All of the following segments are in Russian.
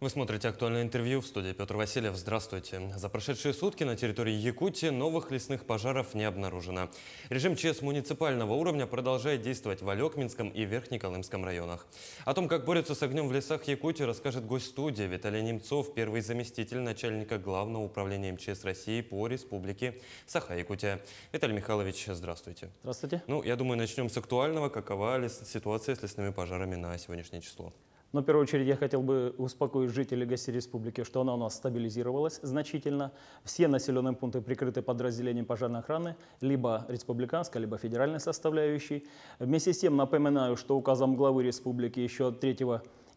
Вы смотрите актуальное интервью в студии Петр Васильев. Здравствуйте. За прошедшие сутки на территории Якутии новых лесных пожаров не обнаружено. Режим ЧС муниципального уровня продолжает действовать в Алекминском и Верхнеколымском районах. О том, как борются с огнем в лесах Якутии, расскажет гость студии Виталий Немцов, первый заместитель начальника Главного управления МЧС России по республике Саха-Якутия. Виталий Михайлович, здравствуйте. Здравствуйте. Ну, я думаю, начнем с актуального. Какова ситуация с лесными пожарами на сегодняшнее число? Но в первую очередь я хотел бы успокоить жителей гостей республики, что она у нас стабилизировалась значительно. Все населенные пункты прикрыты подразделением пожарной охраны, либо республиканской, либо федеральной составляющей. Вместе с тем напоминаю, что указом главы республики еще 3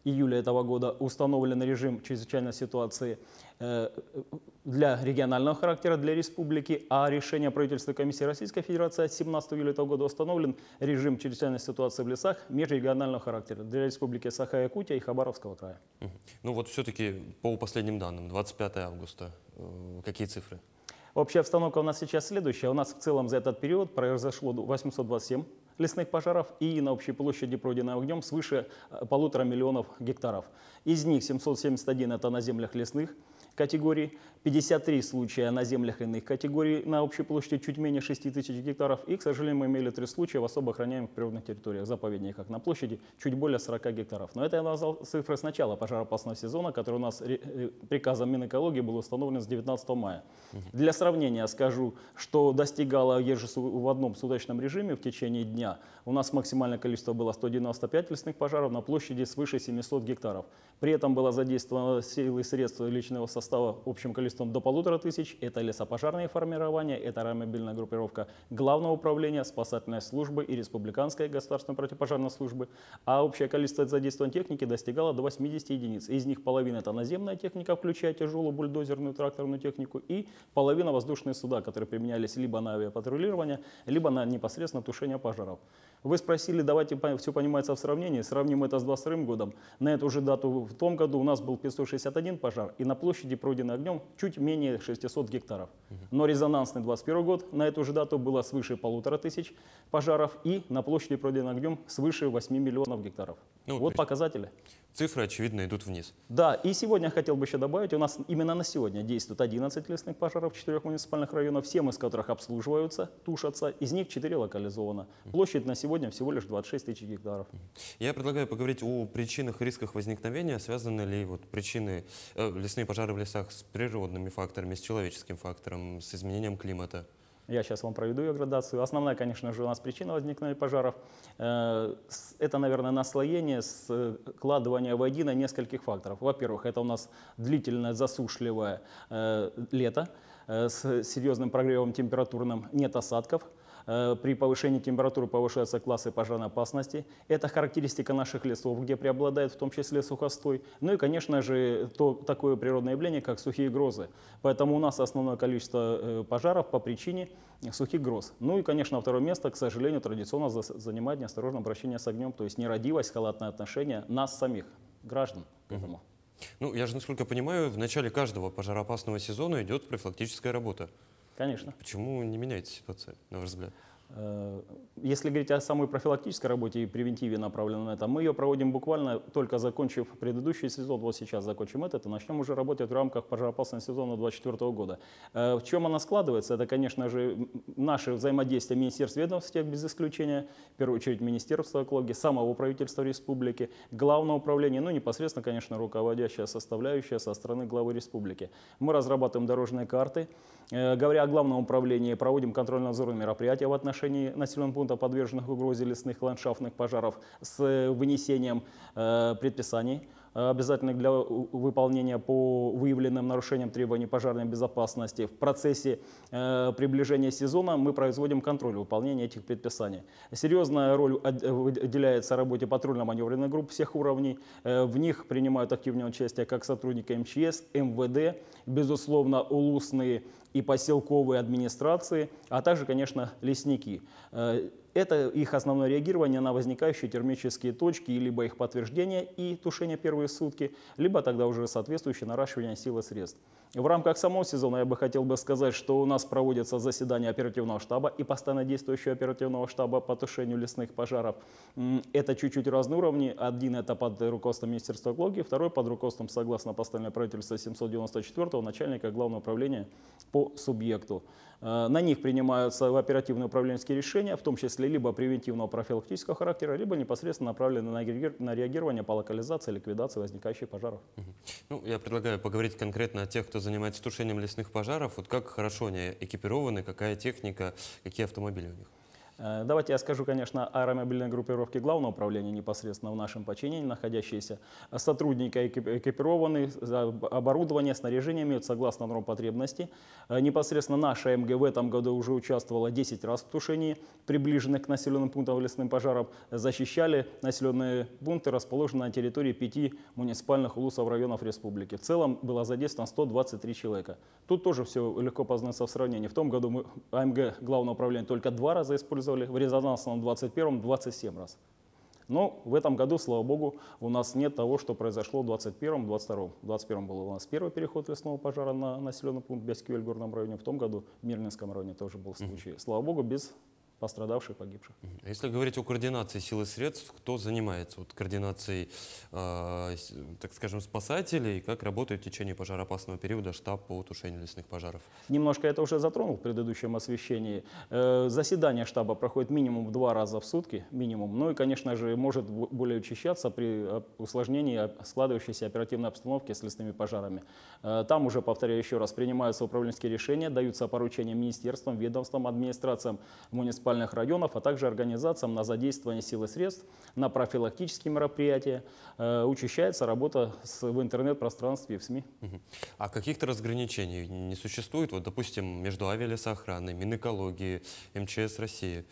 июля этого года установлен режим чрезвычайной ситуации э, для регионального характера, для республики, а решение правительства комиссии Российской Федерации от 17 июля этого года установлен режим чрезвычайной ситуации в лесах межрегионального характера для республики Саха-Якутия и Хабаровского края. Ну вот все-таки по последним данным, 25 августа, э, какие цифры? Общая обстановка у нас сейчас следующая. У нас в целом за этот период произошло 827 лесных пожаров и на общей площади, пройденной огнем, свыше э, полутора миллионов гектаров. Из них 771 – это на землях лесных, категорий, 53 случая на землях иных категорий на общей площади чуть менее 6 тысяч гектаров, и, к сожалению, мы имели три случая в особо охраняемых природных территориях заповедниках на площади чуть более 40 гектаров. Но это я назвал цифры с начала пожароопасного сезона, который у нас э, э, приказом Минэкологии был установлен с 19 мая. Для сравнения скажу, что достигало ежесу в одном суточном режиме в течение дня. У нас максимальное количество было 195 лесных пожаров на площади свыше 700 гектаров. При этом было задействовано силы и средства личного состава состава общим количеством до полутора тысяч. Это лесопожарные формирования, это аэромобильная группировка Главного управления, спасательной службы и Республиканской государственной противопожарной службы. А общее количество задействованной техники достигало до 80 единиц. Из них половина это наземная техника, включая тяжелую бульдозерную тракторную технику, и половина воздушные суда, которые применялись либо на авиапатрулирование, либо на непосредственно тушение пожаров. Вы спросили, давайте все понимается в сравнении, сравним это с 2022 годом. На эту же дату в том году у нас был 561 пожар, и на площади площади пройдено огнем чуть менее 600 гектаров. Но резонансный 2021 год на эту же дату было свыше полутора тысяч пожаров и на площади пройдено огнем свыше 8 миллионов гектаров. Ну, вот показатели цифры, очевидно, идут вниз. Да, и сегодня хотел бы еще добавить, у нас именно на сегодня действует 11 лесных пожаров в 4 муниципальных районах, 7 из которых обслуживаются, тушатся, из них 4 локализовано. Площадь на сегодня всего лишь 26 тысяч гектаров. Я предлагаю поговорить о причинах и рисках возникновения, связаны ли вот причины э, лесные пожары в лесах с природными факторами, с человеческим фактором, с изменением климата. Я сейчас вам проведу ее градацию. Основная, конечно же, у нас причина возникновения пожаров э, – это, наверное, наслоение, складывание э, воедино а нескольких факторов. Во-первых, это у нас длительное засушливое э, лето с серьезным прогревом температурным, нет осадков – Э, при повышении температуры повышаются классы пожарной опасности. Это характеристика наших лесов, где преобладает в том числе сухостой. Ну и, конечно же, то, такое природное явление, как сухие грозы. Поэтому у нас основное количество э, пожаров по причине сухих гроз. Ну и, конечно, второе место, к сожалению, традиционно занимает неосторожное обращение с огнем, то есть нерадивость, халатное отношение нас самих, граждан к этому. Ну, я же, насколько понимаю, в начале каждого пожароопасного сезона идет профилактическая работа. Конечно. Почему не меняется ситуация, на ваш взгляд? Э, если говорить о самой профилактической работе и превентиве, направленной на это, мы ее проводим буквально только закончив предыдущий сезон, вот сейчас закончим этот, и начнем уже работать в рамках пожароопасного сезона 2024 года. Э, в чем она складывается? Это, конечно же, наше взаимодействие министерств ведомств, без исключения, в первую очередь Министерства экологии, самого правительства республики, главного управления, ну непосредственно, конечно, руководящая составляющая со стороны главы республики. Мы разрабатываем дорожные карты, Э, говоря о главном управлении, проводим контрольно-надзорные мероприятия в отношении населенных пунктов, подверженных угрозе лесных ландшафтных пожаров с э, вынесением э, предписаний Э, обязательных для выполнения по выявленным нарушениям требований пожарной безопасности. В процессе э, приближения сезона мы производим контроль выполнения этих предписаний. Серьезная роль э, выделяется работе патрульно маневренной групп всех уровней. В них принимают активное участие как сотрудники МЧС, МВД, безусловно, улусные и поселковые администрации, а также, конечно, лесники. Это их основное реагирование на возникающие термические точки, либо их подтверждение и тушение первые сутки, либо тогда уже соответствующее наращивание силы средств. В рамках самого сезона я бы хотел бы сказать, что у нас проводятся заседания оперативного штаба и постоянно действующего оперативного штаба по тушению лесных пожаров. Это чуть-чуть разные уровни. Один это под руководством Министерства экологии, второй под руководством, согласно постановлению правительства 794 го начальника Главного управления по субъекту. Э, на них принимаются оперативные управленческие решения, в том числе либо превентивного профилактического характера, либо непосредственно направлены на реагирование по локализации, ликвидации возникающих пожаров. Ну, я предлагаю поговорить конкретно о тех, кто занимается тушением лесных пожаров, вот как хорошо они экипированы, какая техника, какие автомобили у них? Э, давайте я скажу, конечно, о аэромобильной группировке Главного управления непосредственно в нашем подчинении находящиеся. Сотрудники экипированы, оборудование, снаряжение имеют согласно норм потребности. Э, непосредственно наша МГ в этом году уже участвовала 10 раз в тушении приближенных к населенным пунктам лесным пожаров. Защищали населенные пункты, расположенные на территории пяти муниципальных улусов районов республики. В целом было задействовано 123 человека. Тут тоже все легко познается в сравнении. В том году мы АМГ Главного управления только два раза использовали участвовали в резонансном 21-м 27 раз. Но в этом году, слава богу, у нас нет того, что произошло в 21-м, 22-м. В 21-м был у нас первый переход лесного пожара на населенный пункт Бяскюэль в горном районе. В том году в Мирнинском районе тоже был случай. Слава богу, без пострадавших, погибших. А если говорить о координации сил и средств, кто занимается вот координацией, э, так скажем, спасателей, как работает в течение пожароопасного периода штаб по тушению лесных пожаров? Немножко это уже затронул в предыдущем освещении. Э, заседание штаба проходит минимум два раза в сутки, минимум. Ну и, конечно же, может более учащаться при а, усложнении складывающейся оперативной обстановки с лесными пожарами. Э, там уже, повторяю еще раз, принимаются управленческие решения, даются поручения министерствам, ведомствам, администрациям муниципальных муниципальных районов, а также организациям на задействование сил и средств на профилактические мероприятия. Э, учащается работа в интернет-пространстве и в СМИ. А каких-то разграничений не существует? Вот, допустим, между авиалесоохраной, Минэкологией, МЧС России?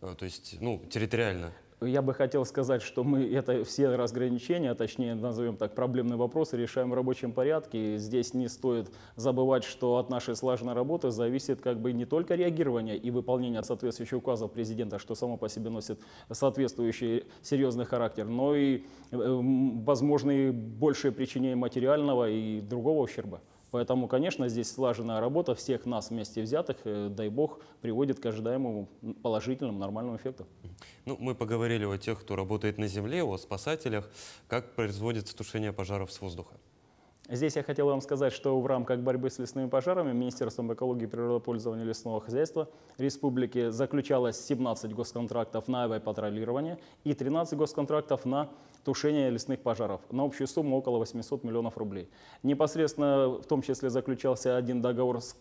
Э, то есть, ну, территориально. Я бы хотел сказать, что мы это все разграничения, а точнее назовем так, проблемные вопросы решаем в рабочем порядке. И здесь не стоит забывать, что от нашей слаженной работы зависит как бы не только реагирование и выполнение соответствующих указов президента, что само по себе носит соответствующий серьезный характер, но и э, возможные большие причинения материального и другого ущерба. Поэтому, конечно, здесь слаженная работа всех нас вместе взятых, э, дай бог, приводит к ожидаемому положительному, нормальному эффекту. Ну, мы поговорили о тех, кто работает на земле, о спасателях. Как производится тушение пожаров с воздуха? Здесь я хотел вам сказать, что в рамках борьбы с лесными пожарами Министерством экологии и природопользования лесного хозяйства республики заключалось 17 госконтрактов на авиапатрулирование и 13 госконтрактов на тушения лесных пожаров на общую сумму около 800 миллионов рублей. Непосредственно в том числе заключался один договор с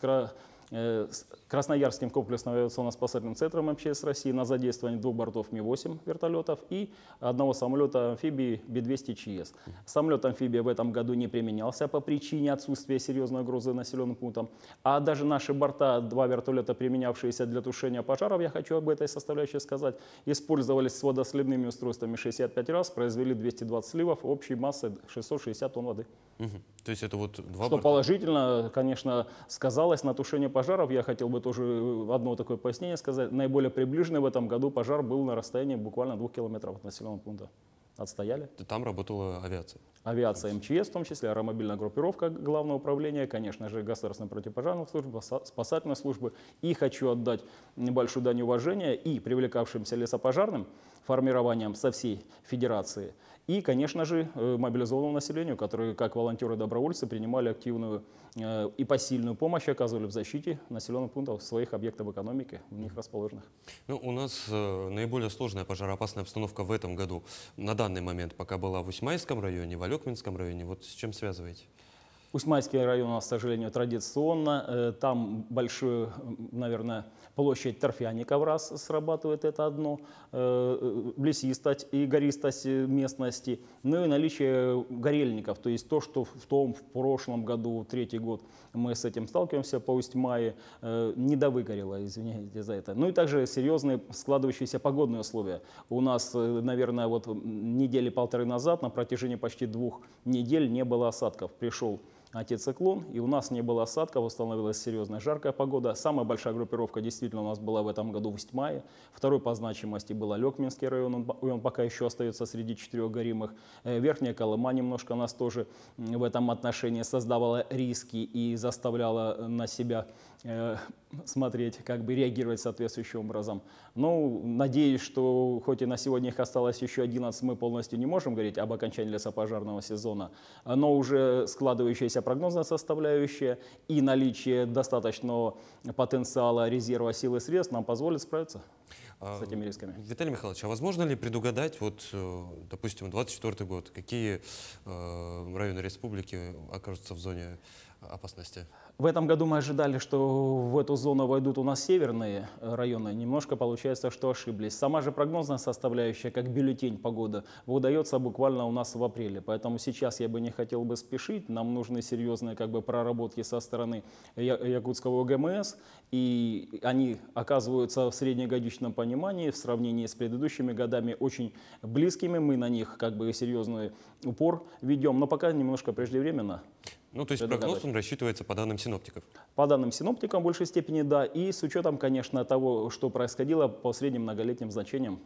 Э, Красноярским комплексным авиационно-спасательным центром МЧС России на задействование двух бортов Ми-8 вертолетов и одного самолета-амфибии Би-200ЧС. Самолет-амфибия в этом году не применялся по причине отсутствия серьезной угрозы населенным пунктам. А даже наши борта, два вертолета, применявшиеся для тушения пожаров, я хочу об этой составляющей сказать, использовались с водосливными устройствами 65 раз, произвели 220 сливов общей массой 660 тонн воды. Угу. То есть это вот два Что борта? положительно, конечно, сказалось на тушение пожаров я хотел бы тоже э, одно такое пояснение сказать. Наиболее приближенный в этом году пожар был на расстоянии буквально двух километров от населенного пункта. Отстояли? Ты Там работала авиация. Авиация МЧС в том числе, аэромобильная группировка Главного управления, конечно же, государственная противопожарная служба, спасательные службы. И хочу отдать небольшую дань уважения и привлекавшимся лесопожарным формированием со всей Федерации. И, конечно же, э, мобилизованному населению, которые, как волонтеры-добровольцы, принимали активную э, и посильную помощь, оказывали в защите населенных пунктов своих объектов экономики, в них расположенных. Ну, у нас э, наиболее сложная пожароопасная обстановка в этом году. На данный момент пока была в Усьмайском районе, в Алекминском районе. Вот с чем связываете? Усмайский район у нас, к сожалению, традиционно. Э, там большую, наверное, площадь торфяников раз срабатывает, это одно. Э, э, лесистость и гористость местности. Ну и наличие горельников, то есть то, что в том, в прошлом году, третий год, мы с этим сталкиваемся по Усть-Мае, недовыгорело, извиняйте за это. Ну и также серьезные складывающиеся погодные условия. У нас, наверное, вот недели полторы назад, на протяжении почти двух недель не было осадков. Пришел антициклон, и у нас не было осадков, установилась серьезная жаркая погода. Самая большая группировка действительно у нас была в этом году в Усть-Мае. Второй по значимости был Алекминский район, он, он пока еще остается среди четырех горимых. Э, Верхняя Колыма немножко нас тоже в этом отношении создавала риски и заставляла э, на себя Э, смотреть, как бы реагировать соответствующим образом. Ну, надеюсь, что хоть и на сегодня их осталось еще 11, мы полностью не можем говорить об окончании лесопожарного сезона, но уже складывающаяся прогнозная составляющая и наличие достаточного потенциала резерва силы и средств нам позволит справиться а, с этими рисками. Виталий Михайлович, а возможно ли предугадать, вот, э, допустим, 24 год, какие э, районы республики окажутся в зоне опасности? В этом году мы ожидали, что в эту зону войдут у нас северные э, районы. Немножко получается, что ошиблись. Сама же прогнозная составляющая, как бюллетень погоды, выдается буквально у нас в апреле. Поэтому сейчас я бы не хотел бы спешить. Нам нужны серьезные как бы, проработки со стороны якутского ГМС, И они оказываются в среднегодичном понимании в сравнении с предыдущими годами очень близкими. Мы на них как бы серьезный упор ведем, но пока немножко преждевременно. Ну, то есть прогноз, он рассчитывается по данным синоптиков? По данным синоптикам в большей степени, да. И с учетом, конечно, того, что происходило по средним многолетним значениям.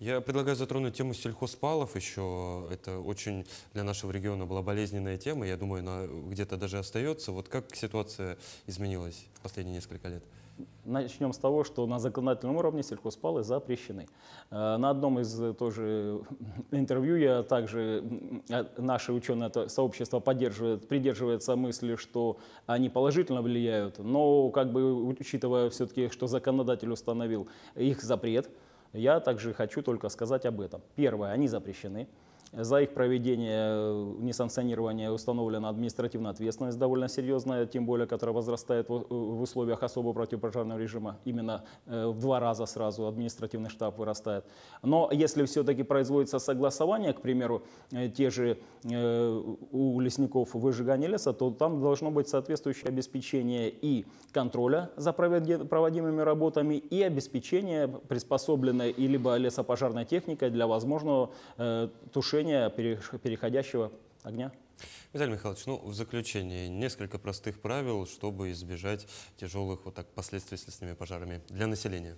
Я предлагаю затронуть тему сельхозпалов еще. Э, это очень для нашего региона была болезненная тема. Я думаю, она где-то даже остается. Вот как ситуация изменилась в последние несколько лет? Начнем с того, что на законодательном уровне сельхозпалы запрещены. Э, на одном из э, тоже э, интервью я также, наше ученое сообщество поддерживает, придерживается мысли, что они положительно влияют, но как бы учитывая все-таки, что законодатель установил их запрет, я также хочу только сказать об этом. Первое, они запрещены. За их проведение э, несанкционирование установлена административная ответственность довольно серьезная, тем более, которая возрастает в э, условиях особого противопожарного режима. Именно э, в два раза сразу административный штаб вырастает. Но если все-таки производится согласование, к примеру, те же у лесников выжигание леса, то там должно быть соответствующее обеспечение и контроля за проводимыми работами, и обеспечение приспособленной либо лесопожарной техникой для возможного тушения тушения переходящего огня. Виталий Михайлович, ну, в заключение, несколько простых правил, чтобы избежать тяжелых вот так последствий с лесными пожарами для населения.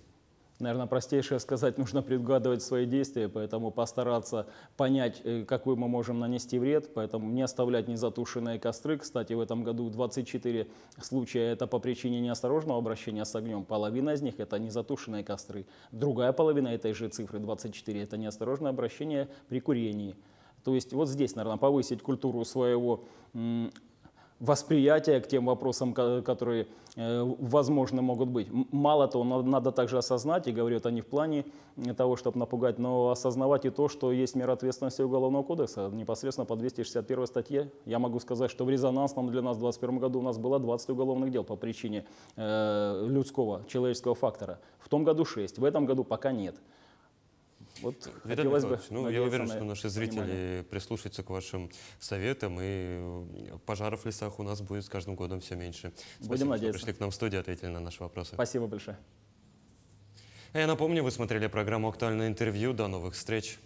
Наверное, простейшее сказать, нужно предугадывать свои действия, поэтому постараться понять, э, какой мы можем нанести вред, поэтому не оставлять незатушенные костры. Кстати, в этом году 24 случая это по причине неосторожного обращения с огнем. Половина из них это незатушенные костры. Другая половина этой же цифры 24 это неосторожное обращение при курении. То есть вот здесь, наверное, повысить культуру своего восприятие к тем вопросам, которые, э, возможно, могут быть. Мало того, надо также осознать, и говорю это не в плане того, чтобы напугать, но осознавать и то, что есть мера ответственности Уголовного кодекса. Непосредственно по 261 статье я могу сказать, что в резонансном для нас в 2021 году у нас было 20 уголовных дел по причине э, людского, человеческого фактора. В том году 6, в этом году пока нет. Вот хотелось бы... Ну, я уверен, что наши зрители понимание. прислушаются к вашим советам, и э, пожаров в лесах у нас будет с каждым годом все меньше. Спасибо, Будем что надеяться. пришли к нам в студию, ответили на наши вопросы. Спасибо большое. А я напомню, вы смотрели программу «Актуальное интервью». До новых встреч.